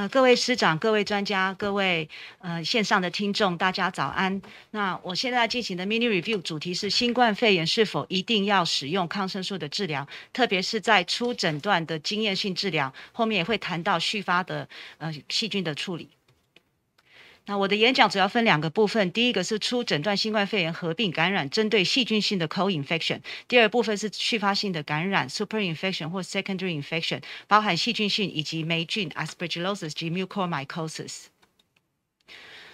呃，各位师长、各位专家、各位呃线上的听众，大家早安。那我现在进行的 mini review 主题是新冠肺炎是否一定要使用抗生素的治疗，特别是在初诊断的经验性治疗后面也会谈到续发的呃细菌的处理。那我的演讲主要分两个部分，第一个是初诊断新冠肺炎合并感染，针对细菌性的 co-infection；第二部分是继发性的感染，superinfection 或 secondary infection，包含细菌性以及霉菌 aspergillosis 及 mucormycosis。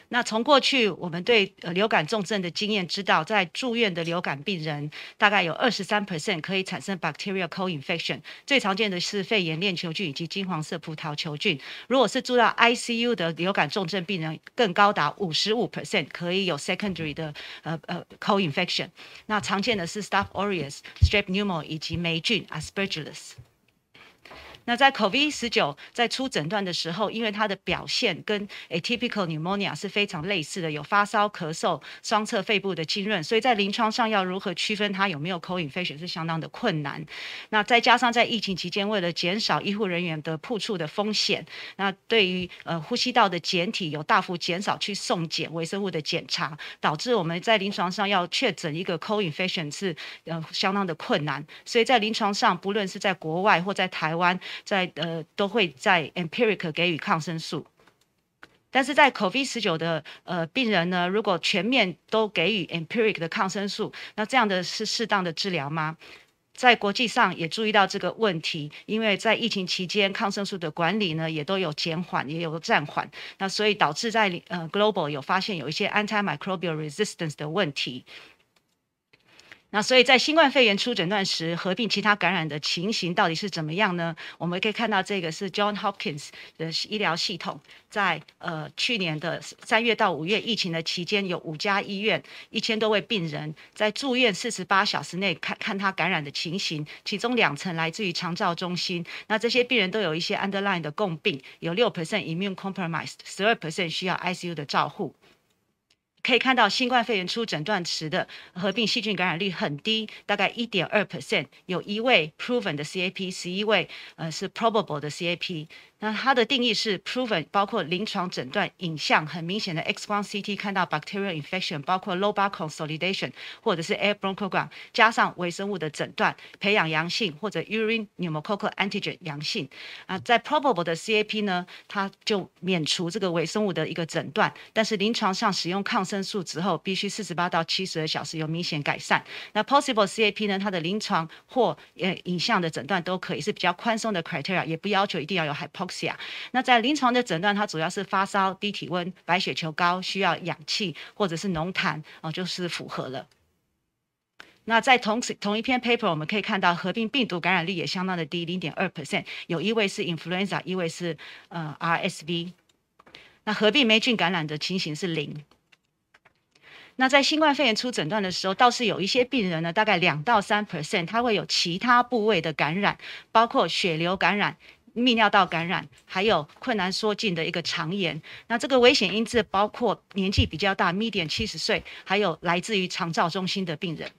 那从过去我们对呃流感重症的经验知道，在住院的流感病人大概有二十三 percent 可以产生 bacterial co-infection，最常见的是肺炎链球菌以及金黄色葡萄球菌。如果是住到 ICU 的流感重症病人，更高达五十五 percent 可以有 secondary 的呃呃 co-infection，那常见的是 Staph aureus、s t r e p p n e u m o 以及霉菌 Aspergillus。那在 COVID 十九在初诊断的时候，因为它的表现跟 atypical pneumonia 是非常类似的，有发烧、咳嗽、双侧肺部的浸润，所以在临床上要如何区分它有没有 co infection 是相当的困难。那再加上在疫情期间，为了减少医护人员的铺触的风险，那对于呃呼吸道的检体有大幅减少去送检微生物的检查，导致我们在临床上要确诊一个 co infection 是呃相当的困难。所以在临床上，不论是在国外或在台湾，在呃都会在 empiric 给予抗生素，但是在 COVID 十九的呃病人呢，如果全面都给予 empiric 的抗生素，那这样的是适当的治疗吗？在国际上也注意到这个问题，因为在疫情期间抗生素的管理呢也都有减缓，也有暂缓，那所以导致在呃 global 有发现有一些 antimicrobial resistance 的问题。那所以，在新冠肺炎初诊断时合并其他感染的情形到底是怎么样呢？我们可以看到，这个是 John Hopkins 的医疗系统在呃去年的三月到五月疫情的期间，有五家医院一千多位病人在住院四十八小时内看看他感染的情形，其中两层来自于长照中心。那这些病人都有一些 u n d e r l i n e 的共病，有六 percent immune compromised，十二 percent 需要 ICU 的照护。可以看到，新冠肺炎初诊断时的合并细菌感染率很低，大概一点二 percent，有一位 proven 的 C A P，十一位呃是 probable 的 C A P。那它的定义是 proven，包括临床诊断、影像很明显的 X 光、CT 看到 bacterial infection，包括 low bar consolidation 或者是 air bronchogram，加上微生物的诊断培养阳性或者 urine pneumococcal antigen 阳性。啊，在 probable 的 CAP 呢，它就免除这个微生物的一个诊断，但是临床上使用抗生素之后，必须四十八到七十二小时有明显改善。那 possible CAP 呢，它的临床或呃影像的诊断都可以，是比较宽松的 criteria，也不要求一定要有 h i g 那在临床的诊断，它主要是发烧、低体温、白血球高、需要氧气或者是浓痰哦，就是符合了。那在同同一篇 paper，我们可以看到合并病毒感染率也相当的低，零点二 percent。有一位是 influenza，一位是呃 RSV。那合并霉菌感染的情形是零。那在新冠肺炎初诊断的时候，倒是有一些病人呢，大概两到三 percent，他会有其他部位的感染，包括血流感染。泌尿道感染，还有困难缩进的一个肠炎。那这个危险因子包括年纪比较大，median 七十岁，还有来自于肠造中心的病人。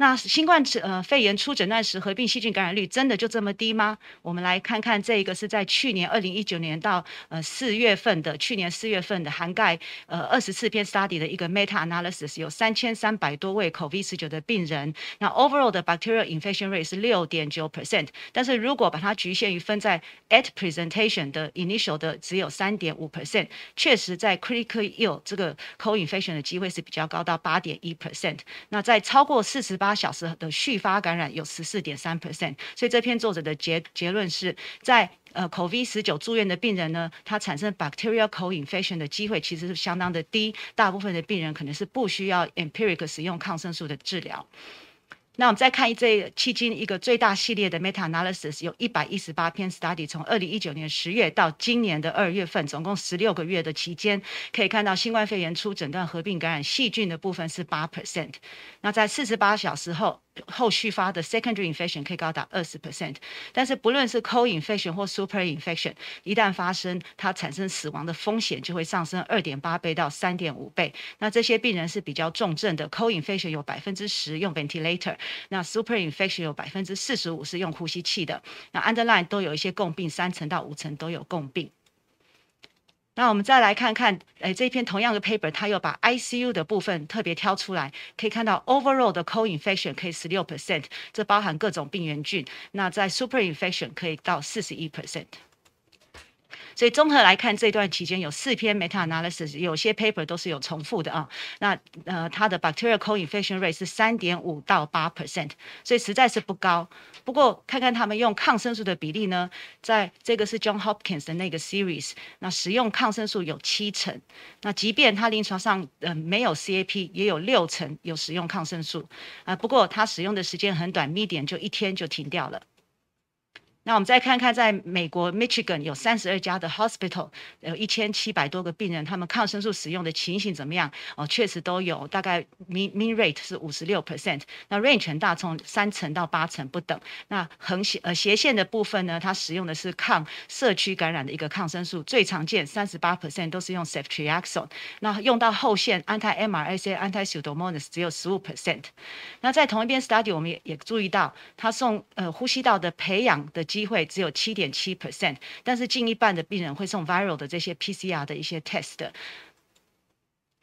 那新冠呃肺炎初诊断时合并细菌感染率真的就这么低吗？我们来看看这一个是在去年二零一九年到呃四月份的去年四月份的涵盖呃二十四篇 study 的一个 meta analysis，有三千三百多位 COVID 十九的病人，那 overall 的 bacterial infection rate 是六点九 percent，但是如果把它局限于分在 at presentation 的 initial 的只有三点五 percent，确实在 critical ill 这个 co infection 的机会是比较高到八点一 percent，那在超过四十八八小时的续发感染有十四点三 percent，所以这篇作者的结结论是在呃，口 V 十九住院的病人呢，他产生 bacterial c o infection 的机会其实是相当的低，大部分的病人可能是不需要 e m p i r i c 使用抗生素的治疗。那我们再看这迄今一个最大系列的 meta analysis，有一百一十八篇 study，从二零一九年十月到今年的二月份，总共十六个月的期间，可以看到新冠肺炎初诊断合并感染细菌的部分是八 percent，那在四十八小时后。后续发的 secondary infection 可以高达二十 percent，但是不论是 co-infection 或 super infection，一旦发生，它产生死亡的风险就会上升二点八倍到三点五倍。那这些病人是比较重症的，co-infection 有百分之十用 ventilator，那 super infection 有百分之四十五是用呼吸器的，那 u n d e r l i n e 都有一些共病，三层到五层都有共病。那我们再来看看，哎，这篇同样的 paper，它又把 ICU 的部分特别挑出来，可以看到 overall 的 co-infection 可以十六 percent，这包含各种病原菌。那在 super infection 可以到四十一 percent。所以综合来看，这段期间有四篇 meta analysis，有些 paper 都是有重复的啊。那呃，它的 bacterial c o infection rate 是三点五到八 percent，所以实在是不高。不过看看他们用抗生素的比例呢，在这个是 John Hopkins 的那个 series，那使用抗生素有七成。那即便他临床上呃没有 CAP，也有六成有使用抗生素啊。不过他使用的时间很短，median 就一天就停掉了。那我们再看看，在美国 Michigan 有三十二家的 hospital，有一千七百多个病人，他们抗生素使用的情形怎么样？哦，确实都有，大概 mean mean rate 是五十六 percent，那 range 大从三成到八成不等。那横斜呃斜线的部分呢，它使用的是抗社区感染的一个抗生素，最常见三十八 percent 都是用 c e f t i a x o n 那用到后线 a n t i MRSA、Antib s u d o m o n a s 只有十五 percent。那在同一边 study，我们也注意到，它送呃呼吸道的培养的。机会只有七点七 percent，但是近一半的病人会送 viral 的这些 PCR 的一些 test。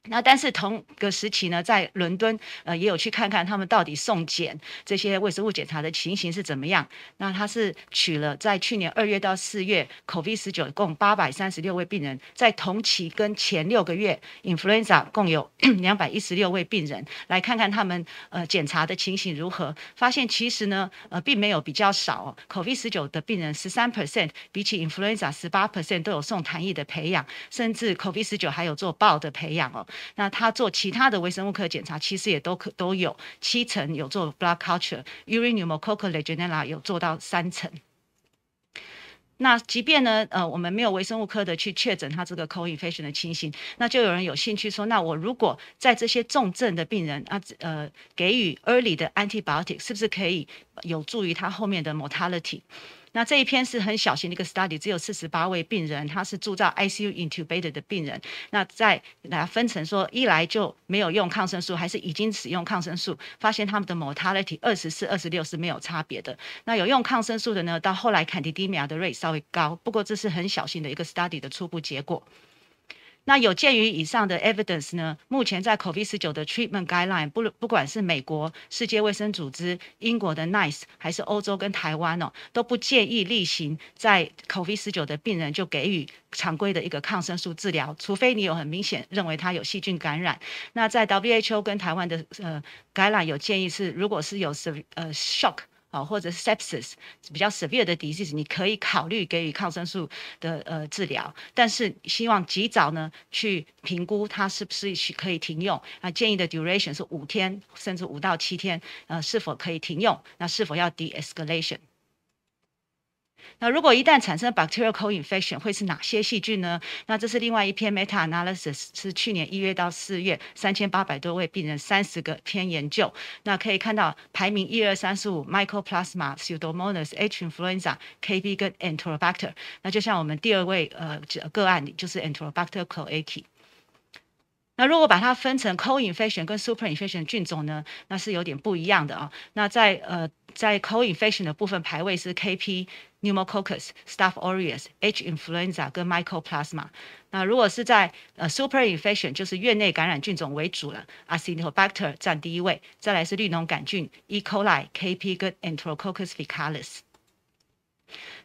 那但是同个时期呢，在伦敦，呃，也有去看看他们到底送检这些微生物检查的情形是怎么样。那他是取了在去年二月到四月，COVID-19 共八百三十六位病人，在同期跟前六个月，influenza 共有 两百一十六位病人，来看看他们呃检查的情形如何。发现其实呢，呃，并没有比较少，COVID-19 的病人十三 percent，比起 influenza 十八 percent 都有送痰液的培养，甚至 COVID-19 还有做爆的培养哦。那他做其他的微生物科检查，其实也都可都有七成有做 blood culture, u r i n a r u m o c o c a l legionella 有做到三成。那即便呢，呃，我们没有微生物科的去确诊他这个口 infection 的情形，那就有人有兴趣说，那我如果在这些重症的病人啊，呃，给予 early 的 antibiotics，是不是可以有助于他后面的 mortality？那这一篇是很小型的一个 study，只有四十八位病人，他是住在 ICU intubated 的病人。那再来分成说，一来就没有用抗生素，还是已经使用抗生素，发现他们的 mortality 二十四、二十六是没有差别的。那有用抗生素的呢，到后来 candidemia 的 rate 稍微高，不过这是很小型的一个 study 的初步结果。那有鉴于以上的 evidence 呢，目前在 COVID-19 的 treatment guideline，不不管是美国、世界卫生组织、英国的 n i c e 还是欧洲跟台湾哦，都不建议例行在 COVID-19 的病人就给予常规的一个抗生素治疗，除非你有很明显认为他有细菌感染。那在 WHO 跟台湾的呃 guideline 有建议是，如果是有是呃 shock。啊，或者 sepsis 比较 severe 的 disease，你可以考虑给予抗生素的呃治疗，但是希望及早呢去评估它是不是可以停用。那建议的 duration 是五天，甚至五到七天，呃，是否可以停用？那是否要 de escalation？那如果一旦产生 bacterial c o infection，会是哪些细菌呢？那这是另外一篇 meta analysis，是去年一月到四月三千八百多位病人，三十个篇研究。那可以看到排名一二三四五，Mycoplasma, Pseudomonas, H influenza, Kp，跟 Enterobacter。那就像我们第二位呃个案，就是 Enterobacter c l o a c a 那如果把它分成 co-infection 跟 super-infection 菌种呢，那是有点不一样的啊。那在呃在 co-infection 的部分排位是 Kp, pneumococcus, Staph aureus, H influenza 跟 Mycoplasma。那如果是在呃 super-infection 就是院内感染菌种为主了，Acinetobacter 占第一位，再来是绿脓杆菌 E. coli Kp 跟 Enterococcus f i c a l i s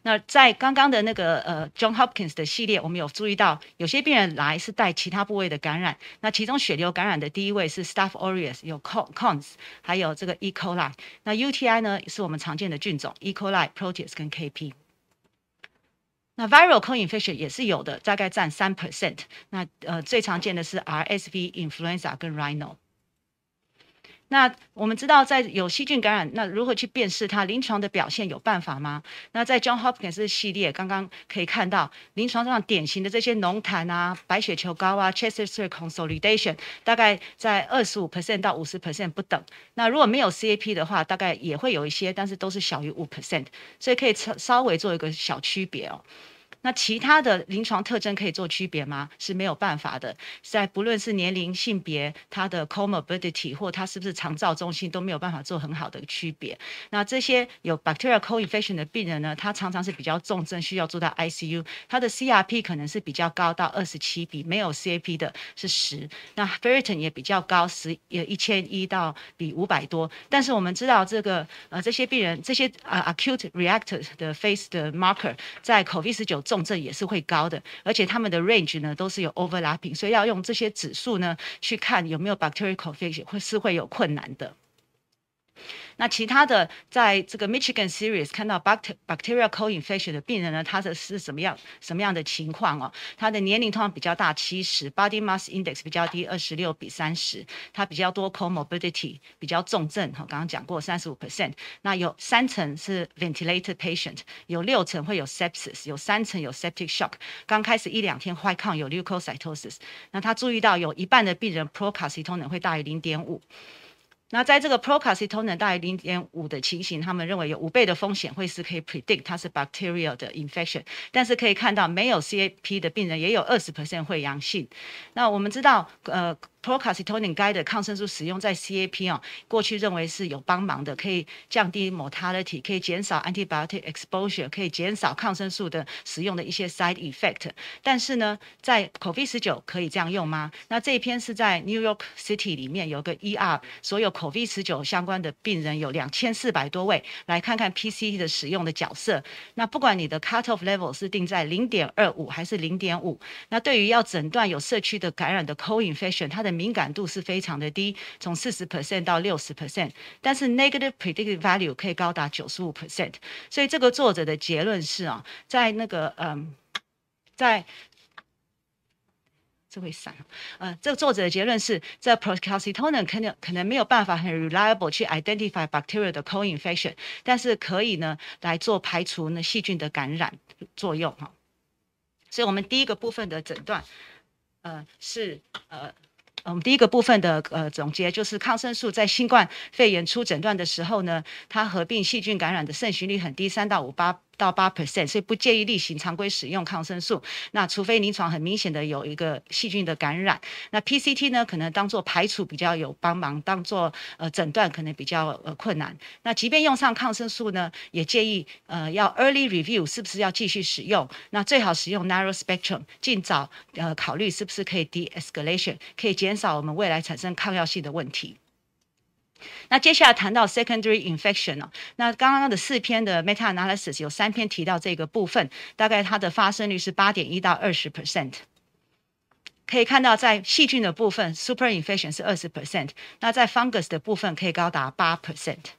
那在刚刚的那个呃，John Hopkins 的系列，我们有注意到有些病人来是带其他部位的感染。那其中血流感染的第一位是 Staph aureus，有 Coons，还有这个 E. coli。那 UTI 呢，是我们常见的菌种，E. coli、Proteus 跟 KP。那 viral co-infection 也是有的，大概占3%。那呃，最常见的是 RSV、Influenza 跟 Rhino。那我们知道，在有细菌感染，那如何去辨识它临床的表现有办法吗？那在 John Hopkins 系列刚刚可以看到，临床上典型的这些浓痰啊、白血球高啊、chest x r consolidation，大概在二十五 percent 到五十 percent 不等。那如果没有 C A P 的话，大概也会有一些，但是都是小于五 percent，所以可以稍稍微做一个小区别哦。那其他的临床特征可以做区别吗？是没有办法的，在不论是年龄、性别、它的 comorbidity 或它是不是肠造中心，都没有办法做很好的区别。那这些有 bacterial co-infection 的病人呢？他常常是比较重症，需要住到 ICU。他的 CRP 可能是比较高，到二十七，比没有 c a p 的是十。那 ferritin 也比较高，十也一千一到比五百多。但是我们知道这个呃这些病人这些啊 acute r e a c t o r 的 f a c e 的 marker 在 COVID-19 重症也是会高的，而且他们的 range 呢都是有 overlapping，所以要用这些指数呢去看有没有 bacterial n f c t i o n 会是会有困难的。那其他的，在这个 Michigan series 看到 bacter i a l co infection 的病人呢，他的是什么样什么样的情况哦？他的年龄通常比较大，七十，body mass index 比较低，二十六比三十，他比较多 comorbidity，比较重症哈。刚刚讲过三十五 percent，那有三层是 ventilated patient，有六层会有 sepsis，有三层有 septic shock。刚开始一两天坏抗有 leukocytosis，那他注意到有一半的病人 procalcitonin 会大于零点五。那在这个 procalcitonin 大于零点五的情形，他们认为有五倍的风险会是可以 predict 它是 bacterial 的 infection，但是可以看到没有 C A P 的病人也有二十 percent 会阳性。那我们知道，呃。p r o c a s i t o n i n 该的抗生素使用在 CAP 哦，过去认为是有帮忙的，可以降低 mortality，可以减少 antibiotic exposure，可以减少抗生素的使用的一些 side effect。但是呢，在 COVID-19 可以这样用吗？那这一篇是在 New York City 里面有个 ER，所有 COVID-19 相关的病人有两千四百多位，来看看 PCT 的使用的角色。那不管你的 cut-off level 是定在零点二五还是零点五，那对于要诊断有社区的感染的 coinfection，它的敏感度是非常的低，从四十 percent 到六十 percent，但是 negative predictive value 可以高达九十五 percent。所以这个作者的结论是啊，在那个嗯，在这会散呃，这个作者的结论是这 procalcitonin 可能可能没有办法很 reliable 去 identify bacteria 的 co infection，但是可以呢来做排除呢细菌的感染作用哈。所以，我们第一个部分的诊断，呃，是呃。嗯，我们第一个部分的呃总结就是，抗生素在新冠肺炎初诊断的时候呢，它合并细菌感染的肾循率很低，三到五八。到八 percent，所以不建议例行常规使用抗生素。那除非临床很明显的有一个细菌的感染，那 P C T 呢可能当做排除比较有帮忙，当做呃诊断可能比较呃困难。那即便用上抗生素呢，也建议呃要 early review 是不是要继续使用？那最好使用 narrow spectrum，尽早呃考虑是不是可以 de escalation，可以减少我们未来产生抗药性的问题。那接下来谈到 secondary infection 呢？那刚刚的四篇的 meta analysis 有三篇提到这个部分，大概它的发生率是八点一到二十 percent。可以看到，在细菌的部分，super infection 是二十 percent，那在 fungus 的部分可以高达八 percent。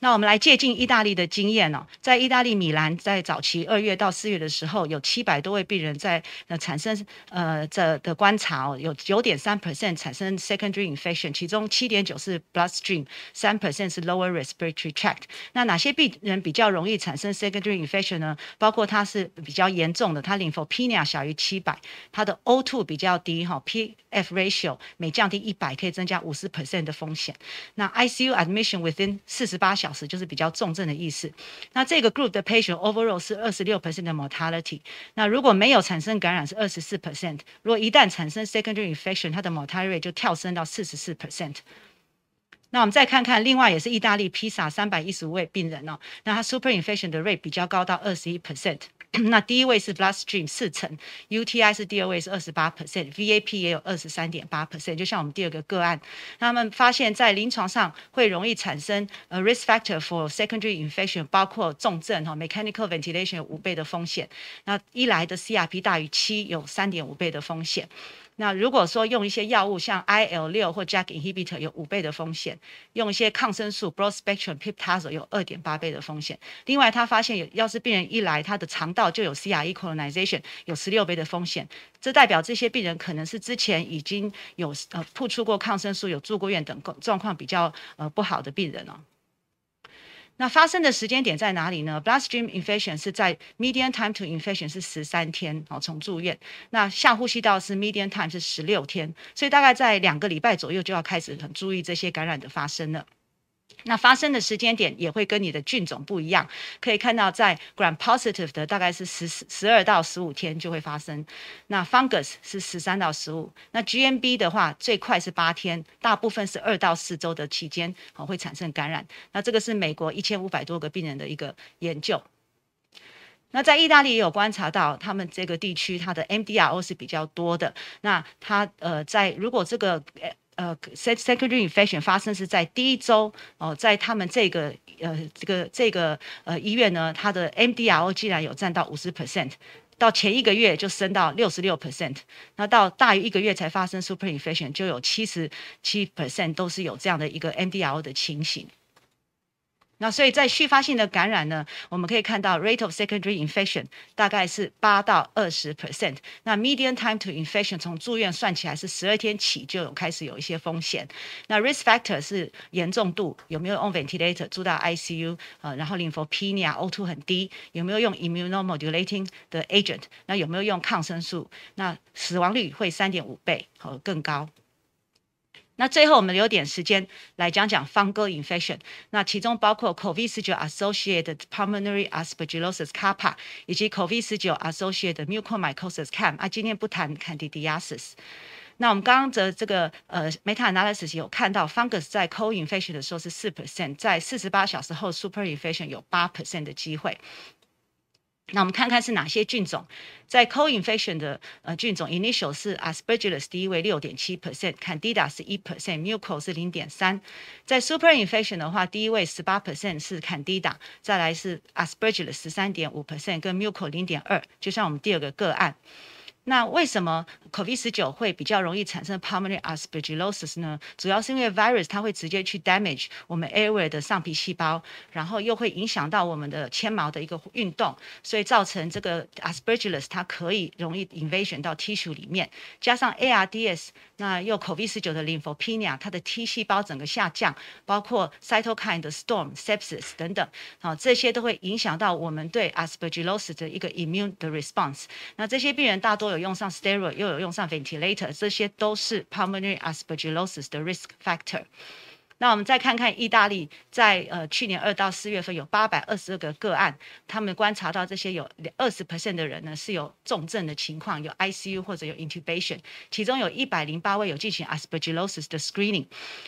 那我们来借鉴意大利的经验哦，在意大利米兰，在早期二月到四月的时候，有七百多位病人在呃产生呃这的观察，哦，有九点三 percent 产生 secondary infection，其中七点九是 bloodstream，三 percent 是 lower respiratory tract。那哪些病人比较容易产生 secondary infection 呢？包括他是比较严重的，他 lymphopenia 小于七百，他的 O2 比较低哈，P F ratio 每降低一百可以增加五十 percent 的风险。那 ICU admission within 四十八小小时就是比较重症的意思。那这个 group 的 patient overall 是二十六 percent 的 mortality。那如果没有产生感染是二十四 percent。如果一旦产生 secondary infection，它的 mortality 就跳升到四十四 percent。那我们再看看另外也是意大利披萨三百一十五位病人哦，那它 super infection 的 rate 比较高到二十一 percent。那第一位是 bloodstream 四成，UTI 是第二位是二十八 percent，VAP 也有二十三点八 percent。就像我们第二个个案，他们发现，在临床上会容易产生呃 risk factor for secondary infection，包括重症哈 mechanical ventilation 五倍的风险，那一来的 CRP 大于七有三点五倍的风险。那如果说用一些药物，像 IL 六或 JAK inhibitor 有五倍的风险，用一些抗生素 Broad spectrum p i p t a z o l 有二点八倍的风险。另外，他发现，要是病人一来，他的肠道就有 C. R. e colonization，有十六倍的风险。这代表这些病人可能是之前已经有呃付出过抗生素、有住过院等状况比较呃不好的病人哦。那发生的时间点在哪里呢？Bloodstream infection 是在 median time to infection 是十三天，好，从住院。那下呼吸道是 median time 是十六天，所以大概在两个礼拜左右就要开始很注意这些感染的发生了。那发生的时间点也会跟你的菌种不一样，可以看到在 gram positive 的大概是十十二到十五天就会发生，那 fungus 是十三到十五，那 gmb 的话最快是八天，大部分是二到四周的期间哦会产生感染。那这个是美国一千五百多个病人的一个研究。那在意大利也有观察到，他们这个地区它的 mdr o 是比较多的。那它呃在如果这个。呃，sec secondary infection 发生是在第一周哦，在他们这个呃这个这个呃医院呢，它的 MDR 竟然有占到五十 percent，到前一个月就升到六十六 percent，那到大于一个月才发生 super infection，就有七十七 percent 都是有这样的一个 MDR 的情形。那所以在续发性的感染呢，我们可以看到 rate of secondary infection 大概是八到二十 percent。那 median time to infection 从住院算起来是十二天起就有开始有一些风险。那 risk factor 是严重度，有没有用 ventilator 住到 ICU，呃，然后 lymphopenia O2 很低，有没有用 immunomodulating 的 agent，那有没有用抗生素，那死亡率会三点五倍和更高。那最后我们留点时间来讲讲 fungal infection。那其中包括 c o v i d 十九 associated pulmonary aspergillosis capa，以及 c o v i d 十九 associated mucormycosis cam。啊，今天不谈 candidiasis。那我们刚刚的这个呃 meta analysis 有看到 fungus 在 co infection 的时候是四 percent，在四十八小时后 super infection 有八 percent 的机会。那我们看看是哪些菌种，在 co-infection 的呃菌种，initial 是 Aspergillus 第一位六点七 percent，Candida 是一 percent，Mucos 是零点三。在 super-infection 的话，第一位十八 percent 是 Candida，再来是 Aspergillus 十三点五 percent，跟 Mucos 零点二。就像我们第二个个案。那为什么 COVID-19 会比较容易产生 pulmonary aspergillosis 呢？主要是因为 virus 它会直接去 damage 我们 airway 的上皮细胞，然后又会影响到我们的纤毛的一个运动，所以造成这个 a s p e r g i l l u s 它可以容易 invasion 到 tissue 里面。加上 ARDS，那又 COVID-19 的 lymphopenia，它的 T 细胞整个下降，包括 cytokine 的 storm、sepsis 等等，啊，这些都会影响到我们对 aspergillosis 的一个 immune 的 response。那这些病人大多有用上 steroid 又有用上 ventilator，这些都是 pulmonary aspergillosis 的 risk factor。那我们再看看意大利，在呃去年二到四月份有八百二十二个个案，他们观察到这些有二十 percent 的人呢是有重症的情况，有 ICU 或者有 intubation，其中有一百零八位有进行 aspergillosis 的 screening。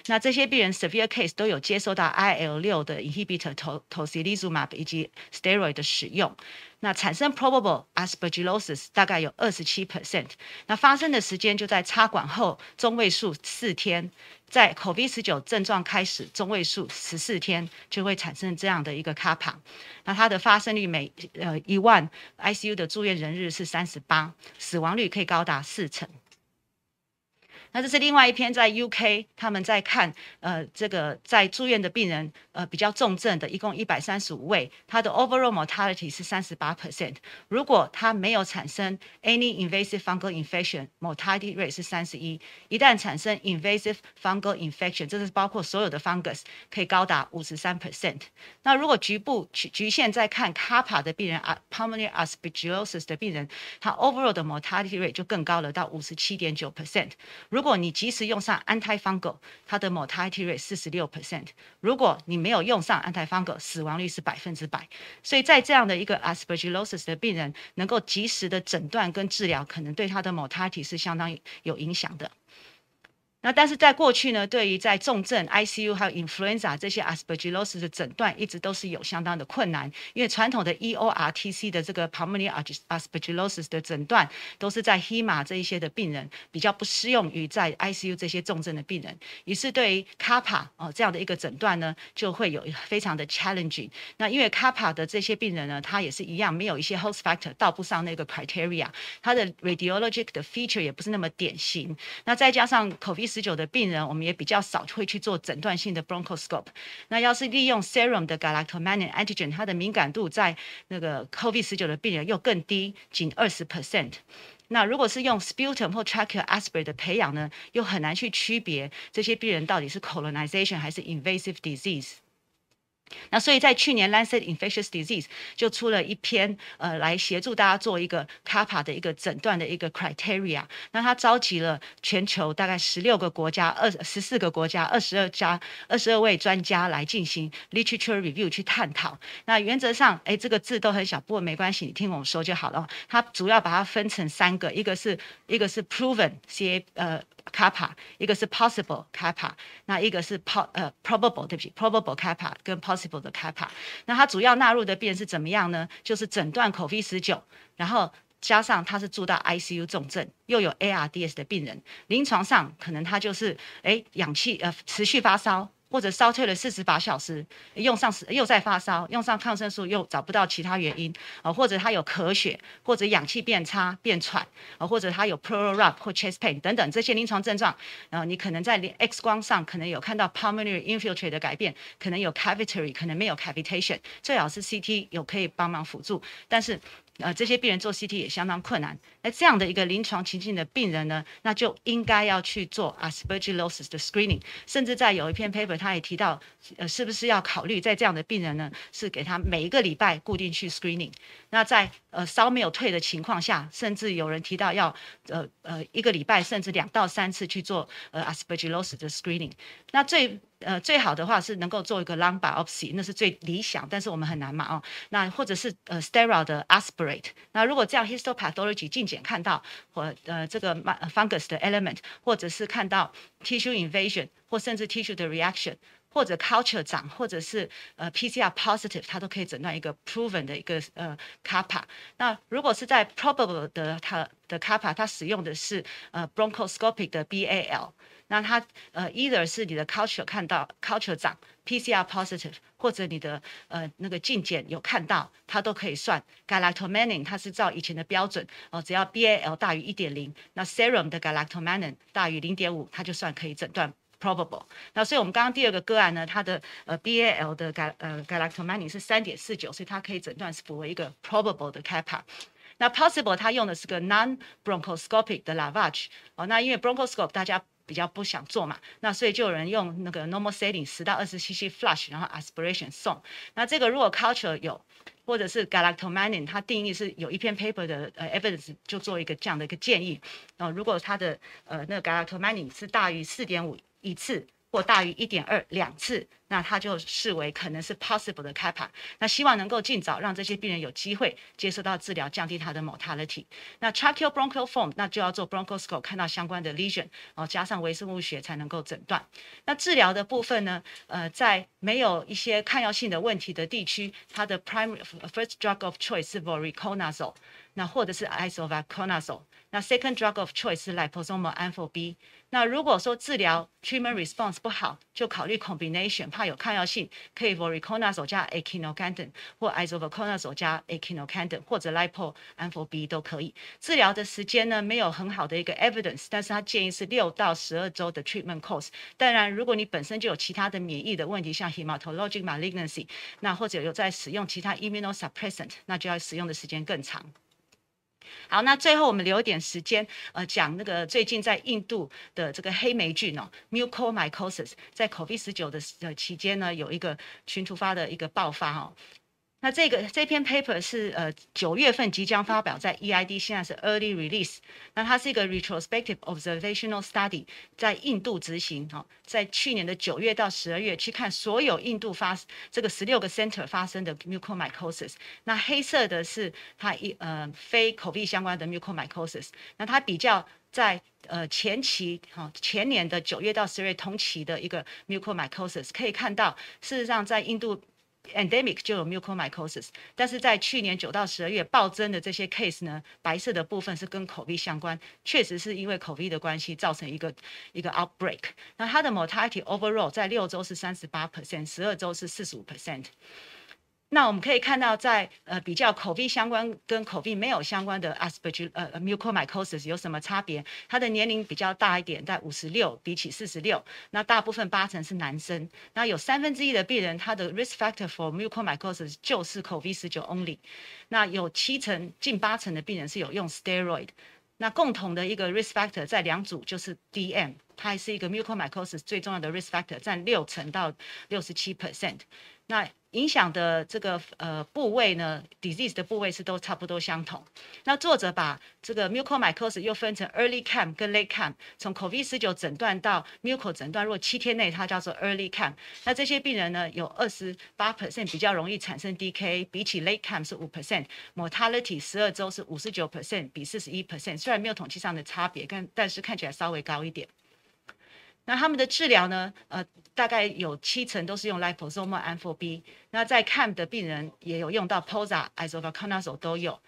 那这些病人 severe case 都有接收到 IL 六的 inhibitor tocilizumab 以及 steroid 的使用。那产生 probable aspergillosis 大概有二十七 percent，那发生的时间就在插管后中位数四天，在 COVID 十九症状开始中位数十四天就会产生这样的一个卡旁，那它的发生率每呃一万 ICU 的住院人日是三十八，死亡率可以高达四成。那这是另外一篇，在 U.K. 他们在看，呃，这个在住院的病人，呃，比较重症的，一共一百三十五位，他的 overall mortality 是三十八 percent。如果他没有产生 any invasive fungal infection，mortality rate 是三十一；一旦产生 invasive fungal infection，这是包括所有的 fungus，可以高达五十三 percent。那如果局部局限在看 c a p a 的病人啊，pulmonary aspergillosis 的病人，他 overall 的 mortality rate 就更高了，到五十七点九 percent。如果你及时用上 antifungal，它的 mortality rate 四十六 percent。如果你没有用上 antifungal，死亡率是百分之百。所以在这样的一个 aspergillosis 的病人，能够及时的诊断跟治疗，可能对他的 mortality 是相当有影响的。那但是在过去呢，对于在重症 ICU 还有 influenza 这些 aspergillosis 的诊断，一直都是有相当的困难，因为传统的 EORTC 的这个 pulmonary aspergillosis 的诊断，都是在 HEMA 这一些的病人比较不适用于在 ICU 这些重症的病人，于是对于 KAPA 哦这样的一个诊断呢，就会有非常的 challenging。那因为 KAPA 的这些病人呢，他也是一样没有一些 host factor 到不上那个 criteria，他的 radiologic 的 feature 也不是那么典型，那再加上 COVID。十九的病人，我们也比较少会去做诊断性的 bronchoscope。那要是利用 serum 的 galactomannan antigen，它的敏感度在那个 COVID 十九的病人又更低，仅二十 percent。那如果是用 sputum 或 tracheal aspirate 的培养呢，又很难去区别这些病人到底是 colonization 还是 invasive disease。那所以在去年《Lancet Infectious Disease》就出了一篇呃，来协助大家做一个卡帕的一个诊断的一个 criteria。那他召集了全球大概十六个国家、二十四个国家、二十二家、二十二位专家来进行 literature review 去探讨。那原则上，哎，这个字都很小，不过没关系，你听我们说就好了。它主要把它分成三个，一个是一个是 proven C A 呃。kappa，一个是 possible kappa，那一个是 po 呃 probable 对不起 probable kappa 跟 possible 的 kappa。那它主要纳入的病人是怎么样呢？就是诊断 COVID 十九，然后加上他是住到 ICU 重症，又有 ARDS 的病人，临床上可能他就是哎氧气呃持续发烧。或者烧退了四十八小时，用上是又在发烧，用上抗生素又找不到其他原因，啊，或者他有咳血，或者氧气变差变喘，啊，或者他有 pleural r u p 或 chest pain 等等这些临床症状，然后你可能在 X 光上可能有看到 pulmonary infiltrate 的改变，可能有 cavity，r 可能没有 cavitation，最好是 CT 有可以帮忙辅助，但是。呃，这些病人做 CT 也相当困难。那这样的一个临床情境的病人呢，那就应该要去做 Aspergillosis 的 screening。甚至在有一篇 paper，他也提到，呃，是不是要考虑在这样的病人呢，是给他每一个礼拜固定去 screening。那在呃烧没有退的情况下，甚至有人提到要呃呃一个礼拜甚至两到三次去做呃 Aspergillosis 的 screening。那最呃，最好的话是能够做一个 lung biopsy，那是最理想，但是我们很难嘛，哦，那或者是呃 sterile 的 aspirate，那如果样 histopathology 镜检看到或呃这个 fungus 的 element，或者是看到 tissue invasion，或甚至 tissue 的 reaction，或者 culture 长，或者是呃 PCR positive，它都可以诊断一个 proven 的一个呃 kappa。那如果是在 probable 的它的 kappa，它使用的是呃 bronchoscopic 的 BAL。那它呃，either 是你的 culture 看到 culture 长 PCR positive，或者你的呃那个镜检有看到，它都可以算 galactomannan。它是照以前的标准哦，只要 BAL 大于一点零，那 serum 的 galactomannan 大于零点五，它就算可以诊断 probable。那所以我们刚刚第二个个案呢，它的呃 BAL 的 gal 呃 g a l a c t o m a n i n 是三点四九，所以它可以诊断是符合一个 probable 的 CAPA。那 possible 它用的是个 non bronchoscopic 的 lavage 哦，那因为 bronchoscope 大家。比较不想做嘛，那所以就有人用那个 normal s e t t i n g 十到二十七 cc flush，然后 aspiration 送。那这个如果 culture 有，或者是 galactomanin，它定义是有一篇 paper 的呃 evidence 就做一个这样的一个建议。然后如果它的呃那 galactomanin 是大于四点五一次。或大于一点二两次，那他就视为可能是 possible 的开盘。那希望能够尽早让这些病人有机会接受到治疗，降低他的 mortality。那 t r a c u t bronchial form 那就要做 b r o n c h o s c o p e 看到相关的 lesion，然后加上微生物学才能够诊断。那治疗的部分呢，呃，在没有一些抗药性的问题的地区，它的 primary first drug of choice 是 voriconazole，那或者是 i s o v a c o n a z o l e 那 second drug of choice 是 liposomal a n f o b 那如果说治疗 treatment response 不好，就考虑 combination，怕有抗药性，可以 voriconazole 加 a c i n o c a n d i n 或 i s o e v o r c o n a z o l e 加 a c i n o c a n d i n 或者 l i p o m a n f o b 都可以。治疗的时间呢，没有很好的一个 evidence，但是它建议是六到十二周的 treatment course。当然，如果你本身就有其他的免疫的问题，像 h e m a t o l o g i c malignancy，那或者有在使用其他 immunosuppressant，那就要使用的时间更长。好，那最后我们留一点时间，呃，讲那个最近在印度的这个黑霉菌哦，mucormycosis，在 COVID-19 的呃期间呢，有一个群突发的一个爆发哦，那这个这篇 paper 是呃九月份即将发表在 EID，现在是 early release。那它是一个 retrospective observational study，在印度执行哦，在去年的九月到十二月去看所有印度发这个十六个 center 发生的 mucormycosis。那黑色的是它一呃非口鼻相关的 mucormycosis。那它比较在呃前期哈前年的九月到十二月同期的一个 mucormycosis，可以看到事实上在印度。Endemic 就有 mucormycosis，但是在去年九到十二月暴增的这些 case 呢，白色的部分是跟口鼻相关，确实是因为口鼻的关系造成一个一个 outbreak。那它的 mortality overall 在六周是三十八 percent，十二周是四十五 percent。那我们可以看到，在呃比较口鼻相关跟口鼻没有相关的 a s p e r g i l l 呃 mucormycosis 有什么差别？他的年龄比较大一点，在五十六比起四十六。那大部分八成是男生。那有三分之一的病人，他的 risk factor for mucormycosis 就是口鼻十九 only。那有七成近八成的病人是有用 steroid。那共同的一个 risk factor 在两组就是 DM，它还是一个 mucormycosis 最重要的 risk factor，占六成到六十七 percent。那影响的这个呃部位呢，disease 的部位是都差不多相同。那作者把这个 m u c o m i c a n e o s 又分成 early camp 跟 late camp。从 COVID-19 诊断到 m u c o a 诊断，如果七天内，它叫做 early camp。那这些病人呢，有二十八 percent 比较容易产生 DK，比起 late camp 是五 percent。Mortality 十二周是五十九 percent，比四十一 percent，虽然没有统计上的差别，但但是看起来稍微高一点。那他们的治疗呢？呃，大概有七成都是用 liposomal antibody。那在看的病人也有用到 Posa、i s o v a r Conazole 都有。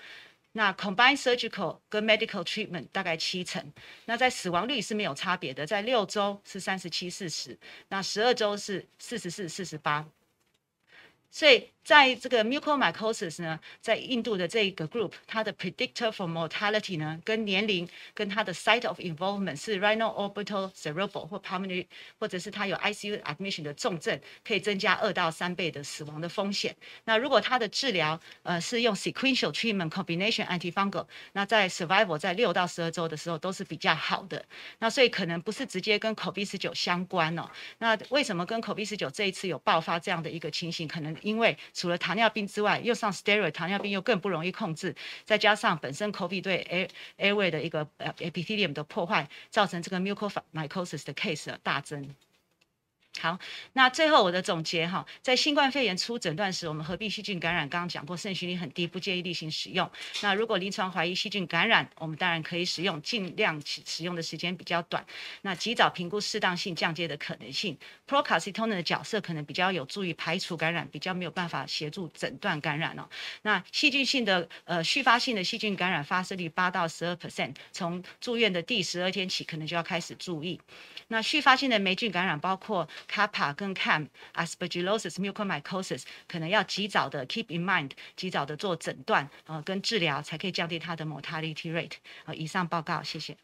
那 combined surgical 跟 medical treatment 大概七成。那在死亡率是没有差别的，在六周是三十七四十，那十二周是四十四四十八。所以。在这个 mucormycosis 呢，在印度的这一个 group，它的 predictor for mortality 呢，跟年龄、跟他的 site of involvement 是 rhino orbital cerebral 或 pulmonary，或者是他有 ICU admission 的重症，可以增加二到三倍的死亡的风险。那如果他的治疗，呃，是用 sequential treatment combination antifungal，那在 survival 在六到十二周的时候都是比较好的。那所以可能不是直接跟 COVID-19 相关哦。那为什么跟 COVID-19 这一次有爆发这样的一个情形？可能因为除了糖尿病之外，又上 steroid，糖尿病又更不容易控制，再加上本身 COVID 对 air airway 的一个呃 epithelium 的破坏，造成这个 m u c o u mycosis 的 case 大增。好，那最后我的总结哈，在新冠肺炎初诊断时，我们合并细菌感染，刚刚讲过，肾虚率很低，不建议例行使用。那如果临床怀疑细菌感染，我们当然可以使用，尽量使用的时间比较短。那及早评估适当性降阶的可能性。p r o c a l c e t o n 的角色可能比较有助于排除感染，比较没有办法协助诊断感染哦。那细菌性的呃续发性的细菌感染发生率八到十二 percent，从住院的第十二天起，可能就要开始注意。那续发性的霉菌感染包括。Kappa 跟 Cam Aspergillosis Mucormycosis 可能要及早的 keep in mind，及早的做诊断啊跟治疗，才可以降低它的 mortality rate。啊，以上报告，谢谢。